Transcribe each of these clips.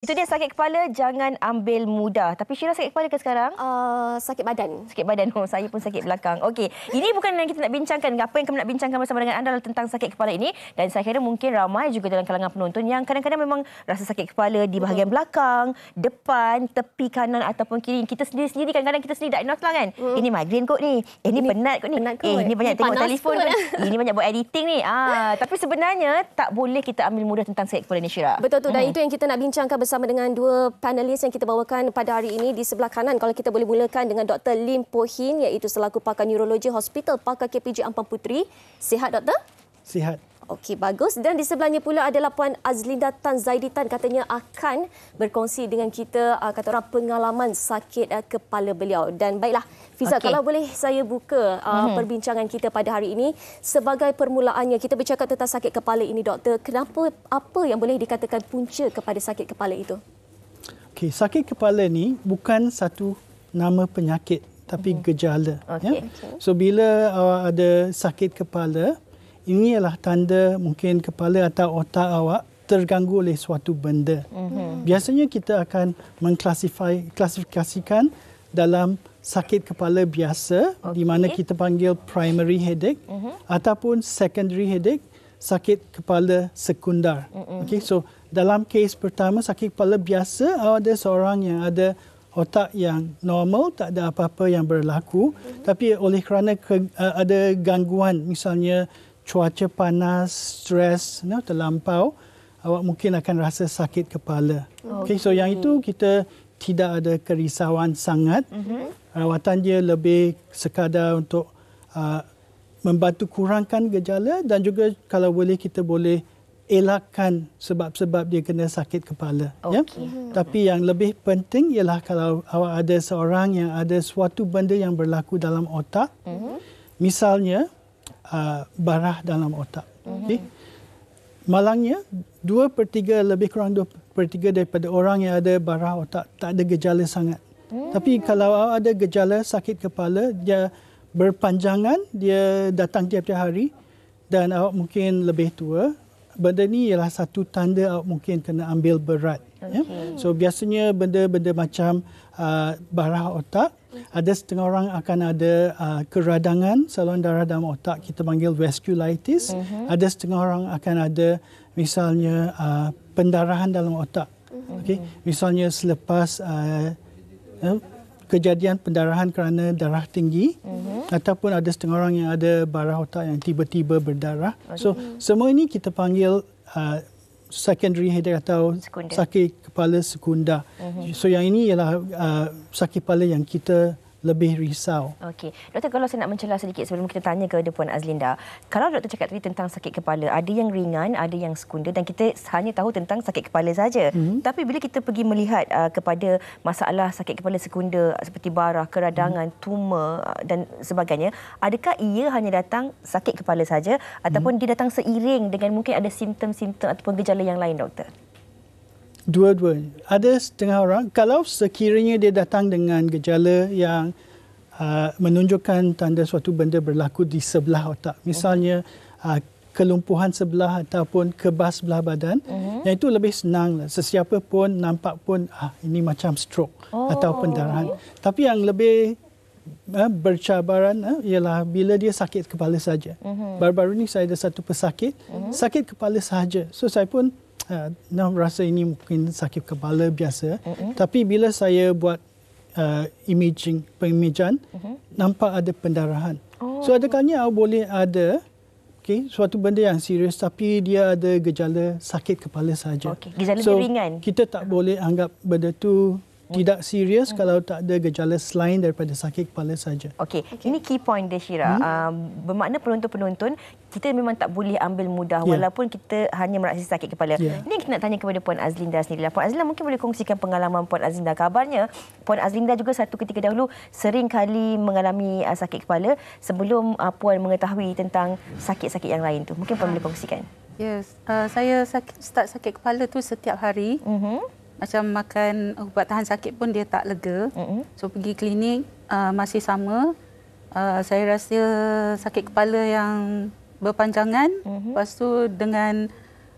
Itu dia sakit kepala jangan ambil mudah. Tapi Syira sakit kepala ke sekarang? Uh, sakit badan. Sakit badan. Oh, saya pun sakit belakang. Okey. Ini bukan yang kita nak bincangkan. Apa yang kami nak bincangkan bersama dengan anda tentang sakit kepala ini. Dan saya kira mungkin ramai juga dalam kalangan penonton yang kadang-kadang memang rasa sakit kepala di bahagian uh belakang, depan, tepi kanan ataupun kiri. Kita sendiri-sendiri kadang-kadang kita sendiri diagnose lah kan. uh Ini migraine kot ni. Eh, ini, ini penat kot ni. Penat kot. Eh, ini banyak ini tengok telefon kot. Kan. ini banyak buat editing ni. Ah, tapi sebenarnya tak boleh kita ambil mudah tentang sakit kepala ni Syira. Betul tu. Dan uh itu yang kita nak bincangkan bersama bersama dengan dua panelis yang kita bawakan pada hari ini di sebelah kanan kalau kita boleh mulakan dengan Dr Lim Pohin iaitu selaku pakar neurologi Hospital Pakar KPG Ampang Putri. Sihat Dr? Sihat. Okey, bagus. Dan di sebelahnya pula adalah Puan Azlinda Tan Zaidi Tan katanya akan berkongsi dengan kita uh, kata orang pengalaman sakit uh, kepala beliau. Dan baiklah, Fiza okay. kalau boleh saya buka uh, mm-hmm. perbincangan kita pada hari ini sebagai permulaannya kita bercakap tentang sakit kepala ini doktor. Kenapa apa yang boleh dikatakan punca kepada sakit kepala itu? Okey, sakit kepala ni bukan satu nama penyakit tapi mhm. gejala okay. ya. So bila awak ada sakit kepala, ini ialah tanda mungkin kepala atau otak awak terganggu oleh suatu benda. Mm-hmm. Biasanya kita akan mengklasifikasikan dalam sakit kepala biasa okay. di mana kita panggil primary headache mm-hmm. ataupun secondary headache sakit kepala sekundar. Mm-hmm. Okay, so dalam kes pertama sakit kepala biasa awak ada seorang yang ada otak yang normal tak ada apa-apa yang berlaku mm-hmm. tapi oleh kerana ke, uh, ada gangguan misalnya cuaca panas, stres, you know, terlampau, awak mungkin akan rasa sakit kepala. Okay, okay so yang itu kita tidak ada kerisauan sangat. Mm-hmm. Rawatan dia lebih sekadar untuk uh, membantu kurangkan gejala dan juga kalau boleh kita boleh elakkan sebab-sebab dia kena sakit kepala. Ya. Okay. Ya? Tapi yang lebih penting ialah kalau awak ada seorang yang ada suatu benda yang berlaku dalam otak, mm-hmm. misalnya uh, barah dalam otak. Okay? Malangnya, 2 per 3, lebih kurang 2 per 3 daripada orang yang ada barah otak tak ada gejala sangat. Hmm. Tapi kalau ada gejala sakit kepala, dia berpanjangan, dia datang tiap-tiap hari dan awak mungkin lebih tua, benda ni ialah satu tanda awak mungkin kena ambil berat. Okay. Ya? So biasanya benda-benda macam uh, barah otak ada setengah orang akan ada uh, keradangan saluran darah dalam otak kita panggil vasculitis uh-huh. ada setengah orang akan ada misalnya uh, pendarahan dalam otak uh-huh. okey misalnya selepas uh, eh, kejadian pendarahan kerana darah tinggi uh-huh. ataupun ada setengah orang yang ada barah otak yang tiba-tiba berdarah okay. so semua ini kita panggil uh, secondary yang kita kata sakit kepala sekunda. Mm-hmm. So yang ini ialah uh, sakit kepala yang kita lebih risau. Okey. Doktor kalau saya nak mencela sedikit sebelum kita tanya kepada Puan Azlinda. Kalau doktor cakap tadi tentang sakit kepala, ada yang ringan, ada yang sekunder dan kita hanya tahu tentang sakit kepala saja. Hmm. Tapi bila kita pergi melihat uh, kepada masalah sakit kepala sekunder uh, seperti barah, keradangan, hmm. tumor uh, dan sebagainya, adakah ia hanya datang sakit kepala saja ataupun hmm. dia datang seiring dengan mungkin ada simptom-simptom ataupun gejala yang lain doktor? Dua-dua. Ada setengah orang, kalau sekiranya dia datang dengan gejala yang uh, menunjukkan tanda suatu benda berlaku di sebelah otak. Misalnya, uh, kelumpuhan sebelah ataupun kebas sebelah badan. Uh-huh. Yang itu lebih senang. Lah. Sesiapa pun nampak pun, ah, ini macam stroke oh, atau pendarahan. Okay. Tapi yang lebih uh, bercabaran uh, ialah bila dia sakit kepala saja. Mhm. Uh-huh. ini saya ada satu pesakit, uh-huh. sakit kepala saja. So, saya pun Eh, nah rasa ini mungkin sakit kepala biasa, mm-hmm. tapi bila saya buat uh, imaging pengimajan, mm-hmm. nampak ada pendarahan. Oh. So ada awak boleh ada, okay, suatu benda yang serius, tapi dia ada gejala sakit kepala saja. Okay. Gejala so, ringan. Kita tak boleh anggap benda tu tidak serius hmm. kalau tak ada gejala selain daripada sakit kepala saja. Okey, okay. ini key point dia Syira. Hmm? Uh, bermakna penonton-penonton kita memang tak boleh ambil mudah yeah. walaupun kita hanya merasa sakit kepala. Yeah. Ini kita nak tanya kepada Puan Azlinda sendiri. Lah. Puan Azlinda mungkin boleh kongsikan pengalaman Puan Azlinda. Kabarnya Puan Azlinda juga satu ketika dahulu sering kali mengalami uh, sakit kepala sebelum uh, Puan mengetahui tentang sakit-sakit yang lain tu. Mungkin Puan boleh kongsikan. Yes, uh, saya sakit, start sakit kepala tu setiap hari. Mm-hmm macam makan ubat tahan sakit pun dia tak lega. Mm-hmm. So pergi klinik uh, masih sama. Uh, saya rasa sakit kepala yang berpanjangan. Mm-hmm. Lepas tu dengan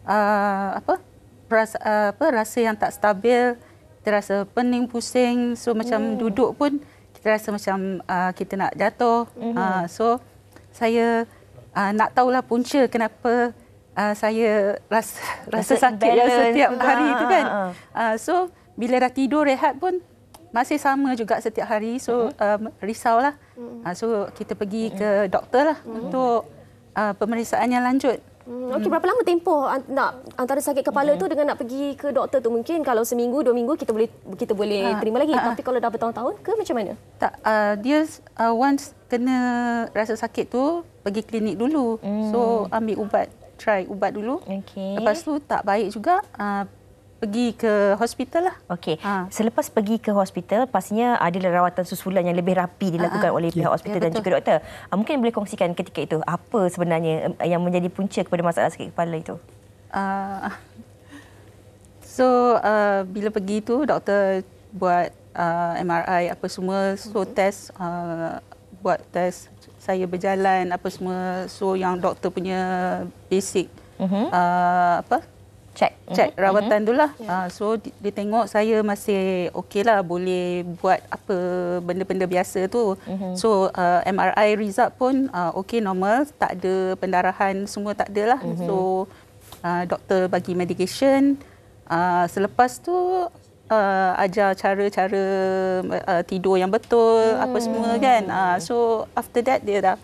uh, apa? Rasa, uh, apa rasa yang tak stabil, kita rasa pening pusing, so macam mm. duduk pun kita rasa macam uh, kita nak jatuh. Mm-hmm. Uh, so saya uh, nak tahulah punca kenapa uh, saya rasa, rasa sakit ya, setiap juga. hari itu kan. Uh, so bila dah tidur rehat pun masih sama juga setiap hari. So mm-hmm. um, lah. Uh, so kita pergi mm-hmm. ke doktor lah mm-hmm. untuk uh, pemeriksaan yang lanjut. Hmm. Okey, berapa lama tempoh nak antara sakit kepala hmm. tu dengan nak pergi ke doktor tu mungkin kalau seminggu dua minggu kita boleh kita boleh ha, terima lagi. Ha, Tapi kalau dah bertahun-tahun ke macam mana? Tak, uh, dia uh, once kena rasa sakit tu pergi klinik dulu. Hmm. So ambil ubat try ubat dulu. Okay. Lepas tu tak baik juga uh, pergi ke hospital lah. Okey. Ha. Selepas pergi ke hospital, pastinya ada rawatan susulan yang lebih rapi dilakukan ha. oleh okay. pihak hospital ya, dan juga doktor. Uh, mungkin boleh kongsikan ketika itu apa sebenarnya yang menjadi punca kepada masalah sakit kepala itu? Uh, so uh, bila pergi tu doktor buat uh, MRI apa semua, so mm test uh, buat test saya berjalan apa semua so yang doktor punya basic uh-huh. uh, apa check mhm, check uh-huh. rawatan mhm. uh-huh. dululah yeah. uh, so dia, tengok saya masih okay lah, boleh buat apa benda-benda biasa tu uh-huh. so uh, MRI result pun uh, okey normal tak ada pendarahan semua tak adalah uh-huh. so uh, doktor bagi medication uh, selepas tu uh, ajar cara-cara uh, tidur yang betul hmm. apa semua kan. Uh, so after that dia dah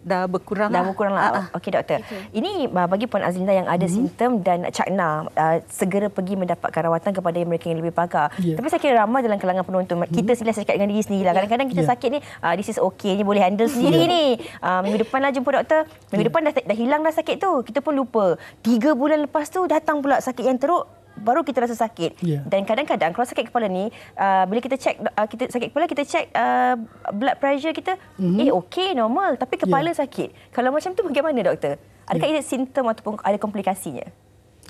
dah berkurang dah lah. berkurang lah. lah. Ah, Okey doktor. Okay. Ini ah, bagi puan Azlinda yang ada hmm. simptom dan cakna uh, segera pergi mendapatkan rawatan kepada mereka yang lebih pakar. Yeah. Tapi saya kira ramai dalam kelangan penonton hmm. kita sila cakap dengan diri sendiri lah. Yeah. Kadang-kadang kita yeah. sakit ni uh, this is okay ni boleh handle sendiri yeah. ni. Uh, minggu depan lah jumpa doktor. Minggu yeah. depan dah, dah hilang dah sakit tu. Kita pun lupa. Tiga bulan lepas tu datang pula sakit yang teruk baru kita rasa sakit. Yeah. Dan kadang-kadang kalau sakit kepala ni, uh, bila kita cek uh, kita sakit kepala kita cek uh, blood pressure kita, mm-hmm. eh okey normal, tapi kepala yeah. sakit. Kalau macam tu bagaimana doktor? Adakah yeah. ini simptom ataupun ada komplikasinya?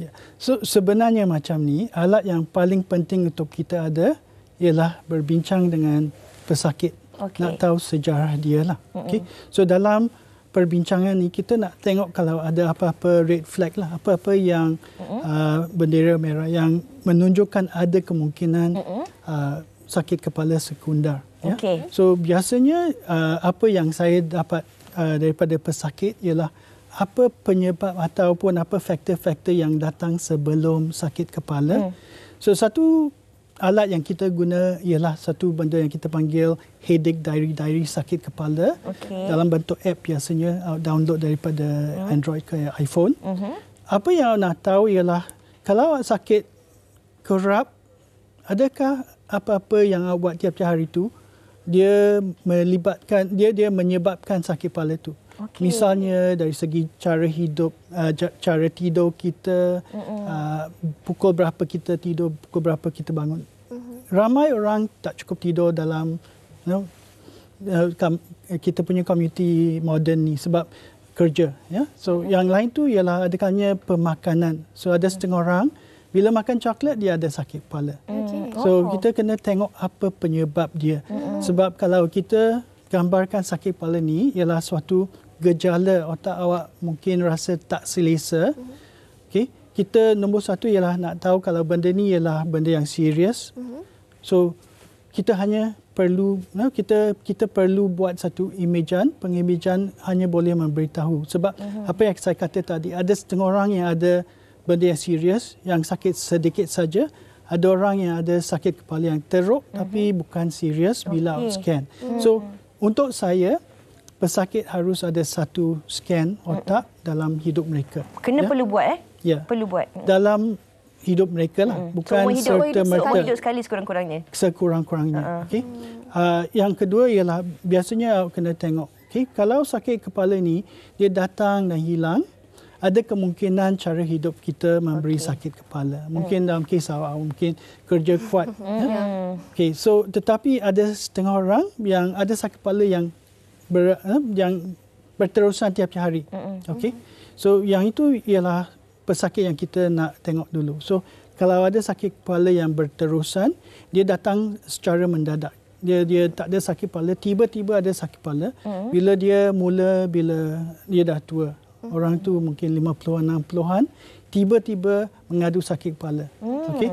Yeah. So sebenarnya macam ni, alat yang paling penting untuk kita ada ialah berbincang dengan pesakit. Okay. Nak tahu sejarah dia lah. Mm-hmm. Okay. So dalam perbincangan ni kita nak tengok kalau ada apa-apa red flag lah apa-apa yang mm-hmm. uh, bendera merah yang menunjukkan ada kemungkinan mm-hmm. uh, sakit kepala sekunder ya so biasanya uh, apa yang saya dapat uh, daripada pesakit ialah apa penyebab ataupun apa faktor-faktor yang datang sebelum sakit kepala mm. so satu alat yang kita guna ialah satu benda yang kita panggil headache diary diary sakit kepala okay. dalam bentuk app biasanya uh, download daripada hmm. Android ke iPhone. Mm-hmm. Apa yang awak nak tahu ialah kalau awak sakit kerap adakah apa-apa yang awak buat tiap-tiap hari itu dia melibatkan dia dia menyebabkan sakit kepala itu. Okay. Misalnya dari segi cara hidup, uh, cara tidur kita, mm-hmm. uh, pukul berapa kita tidur, pukul berapa kita bangun. Mm-hmm. Ramai orang tak cukup tidur dalam you know, uh, kita punya komuniti modern ni sebab kerja. Yeah? So mm-hmm. yang lain tu ialah adakannya pemakanan. So ada mm. setengah mm-hmm. orang bila makan coklat dia ada sakit kepala. mm, mm. So oh. kita kena tengok apa penyebab dia. Mm-hmm. Sebab kalau kita gambarkan sakit kepala ni ialah suatu gejala otak awak mungkin rasa tak selesa, mm okay, kita nombor satu ialah nak tahu kalau benda ni ialah benda yang serius. Mhm. So, kita hanya perlu kita kita perlu buat satu imejan pengimejan hanya boleh memberitahu sebab uh-huh. apa yang saya kata tadi ada setengah orang yang ada benda yang serius yang sakit sedikit saja ada orang yang ada sakit kepala yang teruk uh-huh. tapi bukan serius okay. bila scan uh-huh. so untuk saya pesakit harus ada satu scan otak mm-hmm. dalam hidup mereka. Kena ya? perlu buat eh? Ya. Perlu buat. Mm. Dalam hidup mereka lah. Mm-hmm. Bukan hidup, serta hidup, mereka. hidup sekali sekurang-kurangnya. Sekurang-kurangnya. Uh-huh. Okay? Uh, ah, yang kedua ialah biasanya awak kena tengok. Okay? Kalau sakit kepala ni dia datang dan hilang, ada kemungkinan cara hidup kita memberi okay. sakit kepala. Mungkin mm. dalam kes awak, mungkin kerja kuat. ya? Okay, so tetapi ada setengah orang yang ada sakit kepala yang ber, eh, yang berterusan tiap-tiap hari. Okey. So yang itu ialah pesakit yang kita nak tengok dulu. So kalau ada sakit kepala yang berterusan, dia datang secara mendadak. Dia dia tak ada sakit kepala, tiba-tiba ada sakit kepala bila dia mula bila dia dah tua. Orang tu mungkin 50-an 60-an tiba-tiba mengadu sakit kepala. Mm. Okey.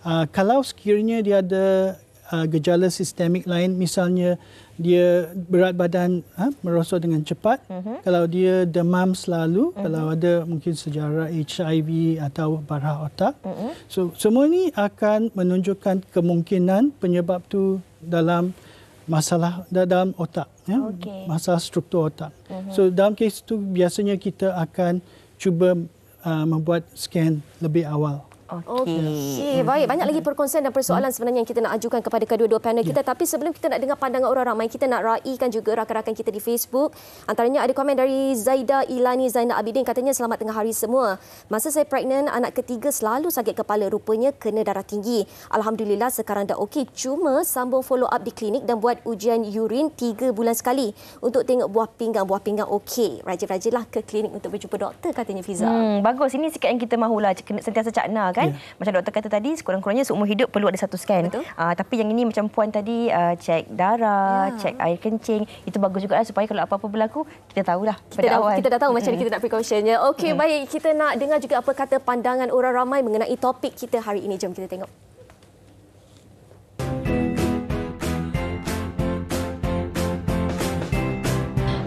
Uh, ah, kalau sekiranya dia ada uh, gejala sistemik lain misalnya dia berat badan ha, merosot dengan cepat. Uh-huh. Kalau dia demam selalu, uh-huh. kalau ada mungkin sejarah HIV atau parah otak. Uh-huh. So semua ini akan menunjukkan kemungkinan penyebab tu dalam masalah dalam otak, ya, okay. masalah struktur otak. Uh-huh. So dalam kes itu biasanya kita akan cuba uh, membuat scan lebih awal. Okey. Okay. Eh, baik, banyak lagi perkongsian dan persoalan sebenarnya yang kita nak ajukan kepada kedua-dua panel kita. Ya. Tapi sebelum kita nak dengar pandangan orang ramai, kita nak raikan juga rakan-rakan kita di Facebook. Antaranya ada komen dari Zaida Ilani Zainal Abidin katanya selamat tengah hari semua. Masa saya pregnant, anak ketiga selalu sakit kepala rupanya kena darah tinggi. Alhamdulillah sekarang dah okey. Cuma sambung follow up di klinik dan buat ujian urin tiga bulan sekali untuk tengok buah pinggang. Buah pinggang okey. Rajin-rajinlah ke klinik untuk berjumpa doktor katanya Fiza. Hmm, bagus. Ini sikit yang kita mahulah. Kena sentiasa cakna kan? kan yeah. macam doktor kata tadi sekurang-kurangnya seumur hidup perlu ada satu scan Uh, tapi yang ini macam puan tadi uh, ah, cek darah yeah. cek air kencing itu bagus juga lah, supaya kalau apa-apa berlaku kita tahulah kita dah, kita dah tahu mm. macam mana kita nak precautionnya okey mm. baik kita nak dengar juga apa kata pandangan orang ramai mengenai topik kita hari ini jom kita tengok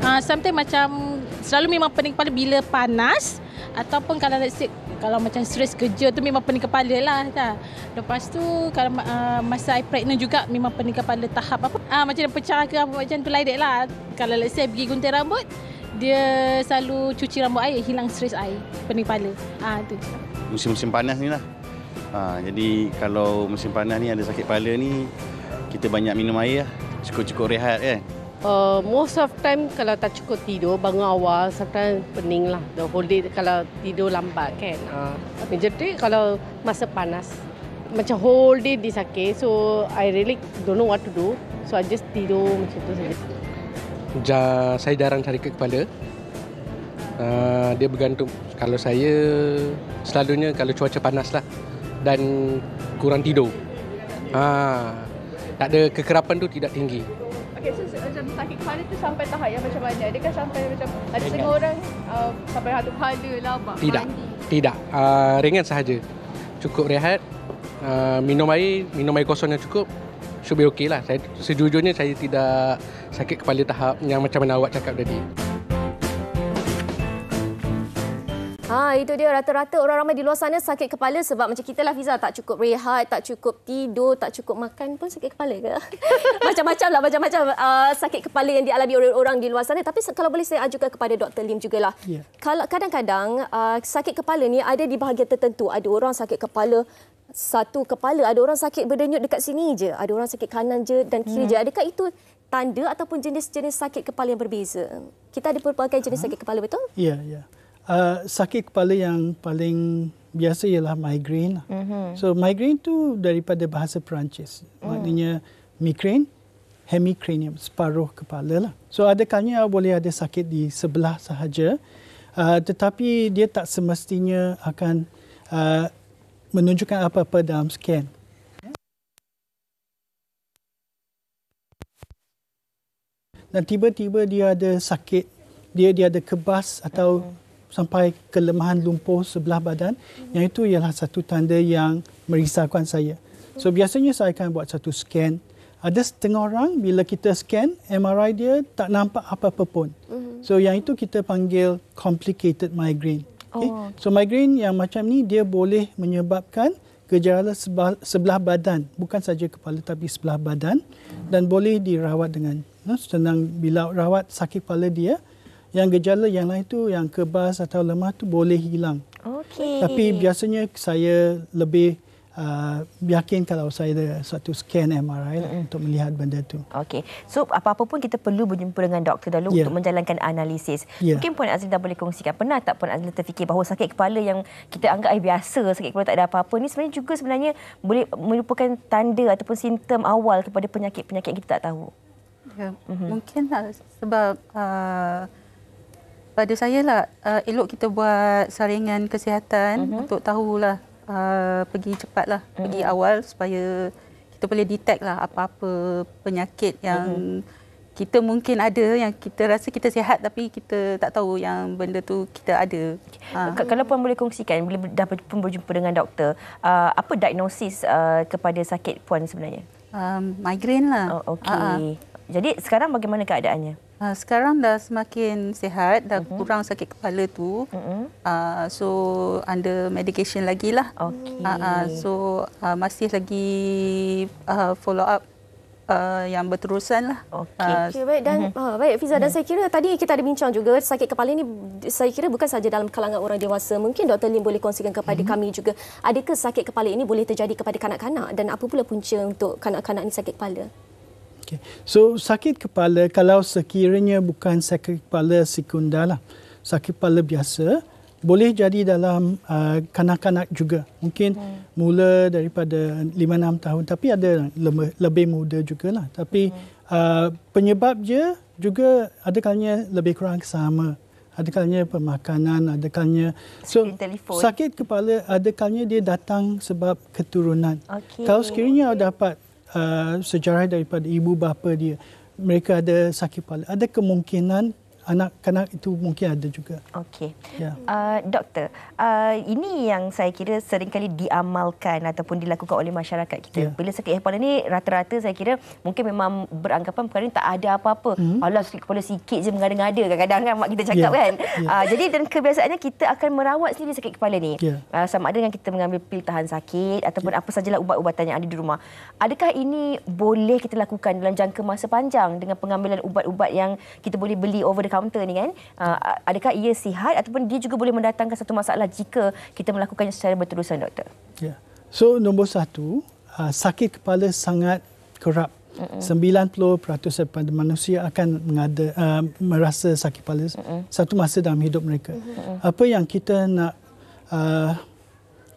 ah, Sampai macam selalu memang pening kepala bila panas ataupun kalau let's say kalau macam stres kerja tu memang pening kepala lah ta. Lepas tu kalau uh, masa I pregnant juga memang pening kepala tahap apa. Ah uh, macam pecah ke apa macam tu lain lah. Kalau let's say pergi gunting rambut, dia selalu cuci rambut air hilang stres air pening kepala. Ah uh, tu. Musim-musim panas ni lah. Ha, jadi kalau musim panas ni ada sakit kepala ni kita banyak minum air lah. Cukup-cukup rehat kan. Eh. Uh, most of time kalau tak cukup tidur, bangun awal, sometimes pening lah. The whole day kalau tidur lambat kan. Uh. Tapi jadi kalau masa panas, macam whole day di sakit. So, I really don't know what to do. So, I just tidur macam tu saja. Ja, saya jarang cari ke kepala. Uh, dia bergantung. Kalau saya, selalunya kalau cuaca panas lah. Dan kurang tidur. Ha, uh, tak ada kekerapan tu tidak tinggi lebih sakit kepala tu sampai tahap yang macam mana? Adakah sampai macam ada ringan. setengah orang uh, sampai satu kepala lah Pak? Tidak. Mandi. Tidak. Uh, ringan sahaja. Cukup rehat. Uh, minum air, minum air kosong yang cukup. Should be okay lah. Saya, sejujurnya saya tidak sakit kepala tahap yang macam mana awak cakap tadi. Okay. Ha, itu dia rata-rata orang ramai di luar sana sakit kepala sebab macam kita lah Fiza tak cukup rehat, tak cukup tidur, tak cukup makan pun sakit kepala ke? macam-macam lah, macam-macam uh, sakit kepala yang dialami oleh orang di luar sana. Tapi kalau boleh saya ajukan kepada Dr. Lim juga lah. yeah. Kadang-kadang uh, sakit kepala ni ada di bahagian tertentu. Ada orang sakit kepala satu kepala, ada orang sakit berdenyut dekat sini je, ada orang sakit kanan je dan kiri hmm. je. Adakah itu tanda ataupun jenis-jenis sakit kepala yang berbeza? Kita ada pelbagai jenis ha. sakit kepala, betul? Ya, yeah, ya. Yeah uh, sakit kepala yang paling biasa ialah migraine. Mm-hmm. So migraine tu daripada bahasa Perancis. Mm. Maknanya migraine, hemicranium, separuh kepala lah. So ada kalanya boleh ada sakit di sebelah sahaja. Uh, tetapi dia tak semestinya akan uh, menunjukkan apa-apa dalam scan. Dan tiba-tiba dia ada sakit, dia dia ada kebas atau mm-hmm sampai kelemahan lumpuh sebelah badan mm-hmm. yang itu ialah satu tanda yang merisaukan saya. So mhm. biasanya saya akan buat satu scan. Ada setengah orang bila kita scan MRI dia tak nampak apa-apa pun. Mm-hmm. So yang itu kita panggil complicated migraine. Oh, okay? Oh. So migraine yang macam ni dia boleh menyebabkan gejala sebelah, badan bukan saja kepala tapi sebelah badan dan boleh dirawat dengan no, senang bila rawat sakit kepala dia yang gejala yang lain tu yang kebas atau lemah tu boleh hilang. Okay. Tapi biasanya saya lebih uh, yakin kalau saya ada satu scan MRI lah untuk melihat benda itu. Okey. So apa-apa pun kita perlu berjumpa dengan doktor dahulu yeah. untuk menjalankan analisis. Yeah. Mungkin Puan Azlita boleh kongsikan pernah tak Puan Azlita terfikir bahawa sakit kepala yang kita anggap eh, biasa, sakit kepala tak ada apa-apa ini sebenarnya juga sebenarnya boleh merupakan tanda ataupun simptom awal kepada penyakit-penyakit yang kita tak tahu. Ya. Mm-hmm. Mungkin lah sebab uh, pada saya lah uh, elok kita buat saringan kesihatan uh-huh. untuk tahulah uh, pergi cepatlah uh-huh. Mhm. pergi awal supaya kita boleh detect lah apa-apa penyakit yang uh-huh. kita mungkin ada yang kita rasa kita sihat tapi kita tak tahu yang benda tu kita ada. Okay. Ha. Kalau puan boleh kongsikan bila dah pun berjumpa dengan doktor uh, apa diagnosis uh, kepada sakit puan sebenarnya? Um, migraine lah. Oh, okay. Uh-huh. Jadi sekarang bagaimana keadaannya? Uh, sekarang dah semakin sihat, dah uh-huh. kurang sakit kepala tu. Uh-huh. Uh, so under medication lagi lah. Okay. Uh, ah, uh, so uh, masih lagi uh, follow up. Uh, yang berterusan lah. Okey, okay, baik dan uh-huh. uh, baik Fiza dan uh-huh. saya kira tadi kita ada bincang juga sakit kepala ini saya kira bukan saja dalam kalangan orang dewasa. Mungkin Dr. Lim boleh kongsikan kepada uh-huh. kami juga adakah sakit kepala ini boleh terjadi kepada kanak-kanak dan apa pula punca untuk kanak-kanak ini sakit kepala? Okay. So sakit kepala kalau sekiranya bukan sakit kepala sekundalah. Sakit kepala biasa boleh jadi dalam uh, kanak-kanak juga. Mungkin hmm. mula daripada 5 6 tahun tapi ada lebih, lebih muda lah. Tapi hmm. uh, penyebab dia juga ada kalanya lebih kurang sama. Ada kalanya pemakanan, ada kalanya so, sakit kepala, ada kalanya dia datang sebab keturunan. Okay. Kalau sekiranya okay. dapat Uh, sejarah daripada ibu bapa dia mereka ada sakit kepala ada kemungkinan anak-anak itu mungkin ada juga. Okey. Ya. Uh, doktor, uh, ini yang saya kira sering kali diamalkan ataupun dilakukan oleh masyarakat kita. Ya. Bila sakit kepala ni rata-rata saya kira mungkin memang beranggapan perkara ini tak ada apa-apa. Hmm. Allah sakit kepala sikit je mengada-ngada kadang-kadang kan mak kita cakap ya. kan. Ya. Uh, jadi dan kebiasaannya kita akan merawat sendiri sakit kepala ni. Ya. Uh, sama ada dengan kita mengambil pil tahan sakit ataupun ya. apa sajalah ubat-ubatan yang ada di rumah. Adakah ini boleh kita lakukan dalam jangka masa panjang dengan pengambilan ubat-ubat yang kita boleh beli over the kaunter ni kan uh, adakah ia sihat ataupun dia juga boleh mendatangkan satu masalah jika kita melakukannya secara berterusan doktor ya yeah. so nombor satu uh, sakit kepala sangat kerap Mm-mm. 90% daripada manusia akan mengada, uh, merasa sakit kepala satu masa dalam hidup mereka mm-hmm, Mm-mm. apa yang kita nak uh,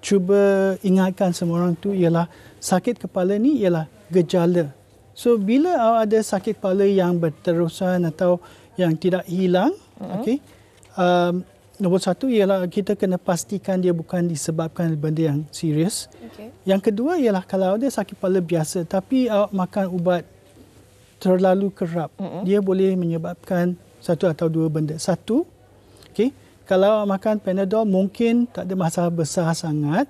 cuba ingatkan semua orang tu ialah sakit kepala ni ialah gejala So bila awak uh, ada sakit kepala yang berterusan atau yang tidak hilang. Mm-hmm. Okey. Um, nombor satu ialah kita kena pastikan dia bukan disebabkan benda yang serius. Okay. Yang kedua ialah kalau dia sakit kepala biasa tapi awak uh, makan ubat terlalu kerap, mm-hmm. dia boleh menyebabkan satu atau dua benda. Satu, okey. Kalau awak makan Panadol mungkin tak ada masalah besar sangat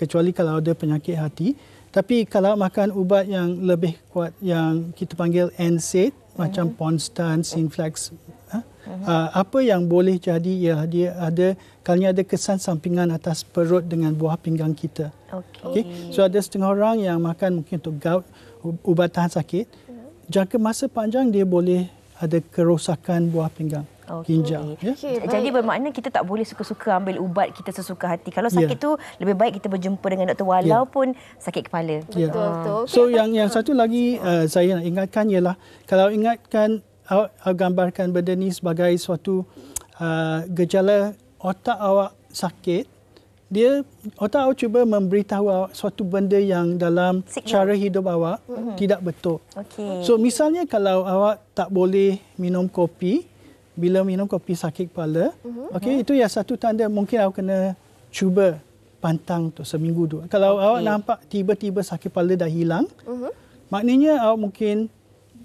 kecuali kalau ada penyakit hati. Tapi kalau makan ubat yang lebih kuat yang kita panggil NSAID, macam mhm. Ponstans, eh. Inflex. Ha? Uh, apa yang boleh jadi ya dia ada kalinya ada kesan sampingan atas perut dengan buah pinggang kita. Okey. Okay? So ada setengah orang yang makan mungkin untuk gout ubat tahan sakit. Ya. Jangka masa panjang dia boleh ada kerosakan buah pinggang ginjal. Okay. Ya? Okay, Jadi baik. bermakna kita tak boleh suka-suka ambil ubat kita sesuka hati. Kalau sakit yeah. tu lebih baik kita berjumpa dengan doktor ya. walaupun yeah. sakit kepala. Betul yeah. betul. Okay. So yang yang satu lagi uh, saya nak ingatkan ialah kalau ingatkan awak, awak gambarkan benda ni sebagai suatu uh, gejala otak awak sakit dia otak awak cuba memberitahu awak suatu benda yang dalam Signal. cara hidup awak mm-hmm. tidak betul. Okay. So misalnya kalau awak tak boleh minum kopi, mm-hmm bila minum kopi sakit kepala, mm-hmm. okay, itu ya satu tanda mungkin awak kena cuba pantang tu seminggu dua. Kalau okay. awak nampak tiba-tiba sakit kepala dah hilang, mm-hmm. maknanya awak mungkin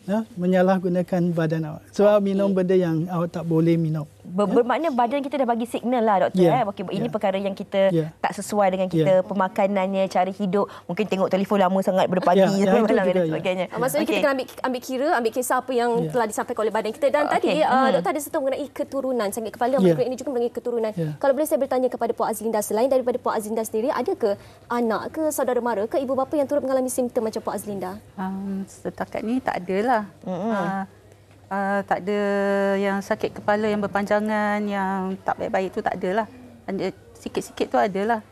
ya, menyalahgunakan badan awak. Sebab so, okay. minum benda yang awak tak boleh minum. Ber- bermakna badan kita dah bagi signal lah doktor yeah. eh okey ini perkara yang kita yeah. tak sesuai dengan kita yeah. pemakanannya cara hidup mungkin tengok telefon lama sangat berpagi yeah. yeah. dan sebagainya yeah. maksudnya okay. kita kena ambil ambil kira ambil kisah apa yang yeah. telah disampaikan oleh badan kita dan okay. Ah, tadi uh, hmm. doktor ada satu mengenai keturunan sakit kepala yeah. maksudnya ini juga mengenai keturunan yeah. kalau boleh saya bertanya kepada puan Azlinda selain daripada puan Azlinda sendiri ada ke anak ke saudara mara ke ibu bapa yang turut mengalami simptom macam puan Azlinda um, setakat ni tak adalah mm-hmm. uh, ah, Uh, tak ada yang sakit kepala yang berpanjangan, yang tak baik-baik tu tak adalah. Sikit-sikit tu adalah.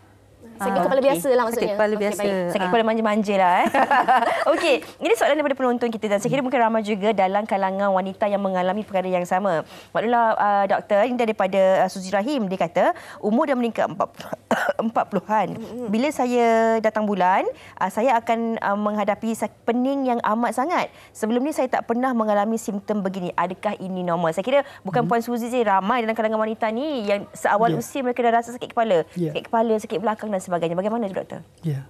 Sakit kepala ah, okay. biasa lah maksudnya. Sakit kepala biasa. Ah. Baik. Sakit kepala manja-manja lah. Eh. Okey, ini soalan daripada penonton kita dan saya kira mungkin ramai juga dalam kalangan wanita yang mengalami perkara yang sama. Maklumlah uh, doktor, ini daripada uh, Suzy Rahim. Dia kata, umur dah meningkat empat 40-an. Bila saya datang bulan, uh, saya akan uh, menghadapi pening yang amat sangat. Sebelum ni saya tak pernah mengalami simptom begini. Adakah ini normal? Saya kira bukan hmm. Puan Suzi saja ramai dalam kalangan wanita ni yang seawal yeah. usia mereka dah rasa sakit kepala. Yeah. Sakit kepala, sakit belakang dan sebagainya sebagainya. Bagaimana tu, doktor? Ya. Yeah.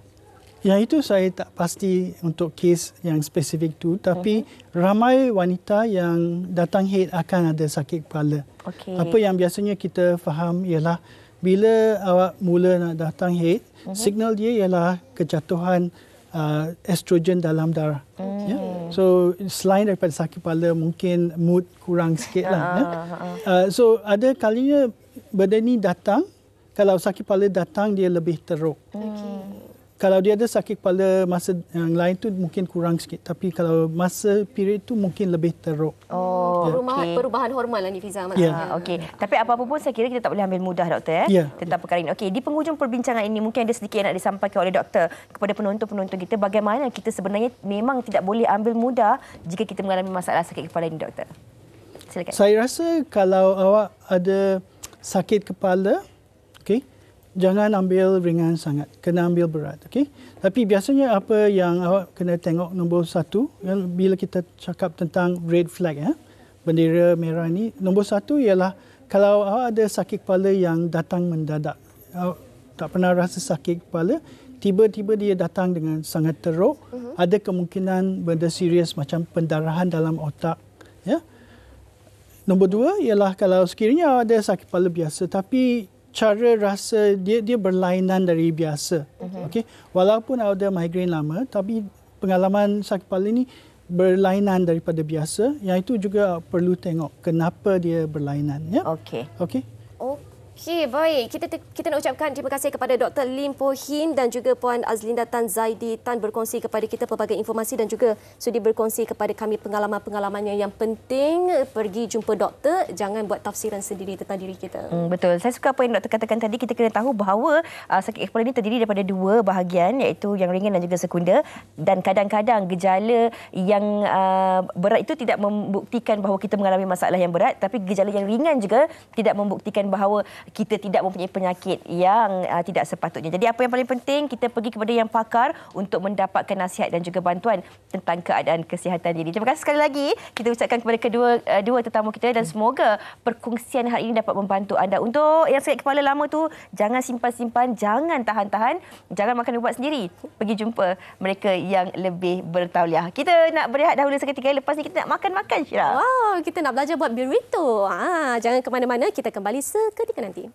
Yang itu saya tak pasti untuk kes yang spesifik tu, tapi mm-hmm. ramai wanita yang datang head akan ada sakit kepala. Okay. Apa yang biasanya kita faham ialah bila awak mula nak datang head, mm-hmm. signal dia ialah kejatuhan uh, estrogen dalam darah. Mm. Yeah? So selain daripada sakit kepala, mungkin mood kurang sikit lah. yeah? Ya. Ah, ah. uh, so ada kalinya benda ini datang kalau sakit kepala datang dia lebih teruk. Okay. Hmm. Kalau dia ada sakit kepala masa yang lain tu mungkin kurang sikit tapi kalau masa period tu mungkin lebih teruk. Oh, yeah. perubahan, okay. perubahan hormon lah ni Fiza maksudnya. Yeah. Okey. Tapi apa-apa pun saya kira kita tak boleh ambil mudah doktor eh yeah. tentang yeah. perkara ini. Okey, di penghujung perbincangan ini mungkin ada sedikit yang nak disampaikan oleh doktor kepada penonton-penonton kita bagaimana kita sebenarnya memang tidak boleh ambil mudah jika kita mengalami masalah sakit kepala ini doktor. Silakan. Saya rasa kalau awak ada sakit kepala jangan ambil ringan sangat. Kena ambil berat. Okay? Tapi biasanya apa yang awak kena tengok nombor satu, bila kita cakap tentang red flag, ya, bendera merah ini. nombor satu ialah kalau awak ada sakit kepala yang datang mendadak, awak tak pernah rasa sakit kepala, tiba-tiba dia datang dengan sangat teruk, uh-huh. ada kemungkinan benda serius macam pendarahan dalam otak. Ya? Nombor dua ialah kalau sekiranya awak ada sakit kepala biasa tapi cara rasa dia dia berlainan dari biasa. Mm-hmm. Okey. Walaupun ada migrain lama tapi pengalaman sakit kepala ini berlainan daripada biasa. Yang itu juga perlu tengok kenapa dia berlainan ya. Okey. Okey. Okay. Okey, baik. Kita kita nak ucapkan terima kasih kepada Dr. Lim Pohin dan juga Puan Azlinda Tan Zaidi Tan berkongsi kepada kita pelbagai informasi dan juga sudi berkongsi kepada kami pengalaman-pengalamannya yang penting. Pergi jumpa doktor, jangan buat tafsiran sendiri tentang diri kita. Hmm, betul. Saya suka apa yang doktor katakan tadi. Kita kena tahu bahawa uh, sakit kepala ini terdiri daripada dua bahagian iaitu yang ringan dan juga sekunder. Dan kadang-kadang gejala yang uh, berat itu tidak membuktikan bahawa kita mengalami masalah yang berat. Tapi gejala yang ringan juga tidak membuktikan bahawa kita tidak mempunyai penyakit yang uh, tidak sepatutnya. Jadi apa yang paling penting kita pergi kepada yang pakar untuk mendapatkan nasihat dan juga bantuan tentang keadaan kesihatan diri. Terima kasih sekali lagi kita ucapkan kepada kedua uh, dua tetamu kita dan semoga perkongsian hari ini dapat membantu anda untuk yang sakit kepala lama tu jangan simpan-simpan, jangan tahan-tahan, jangan makan ubat sendiri. Pergi jumpa mereka yang lebih bertauliah. Kita nak berehat dahulu seketika lepas ni kita nak makan-makan Syirah. Wow, kita nak belajar buat burrito. Ha, ah, jangan ke mana-mana, kita kembali seketika nanti. Gandhi.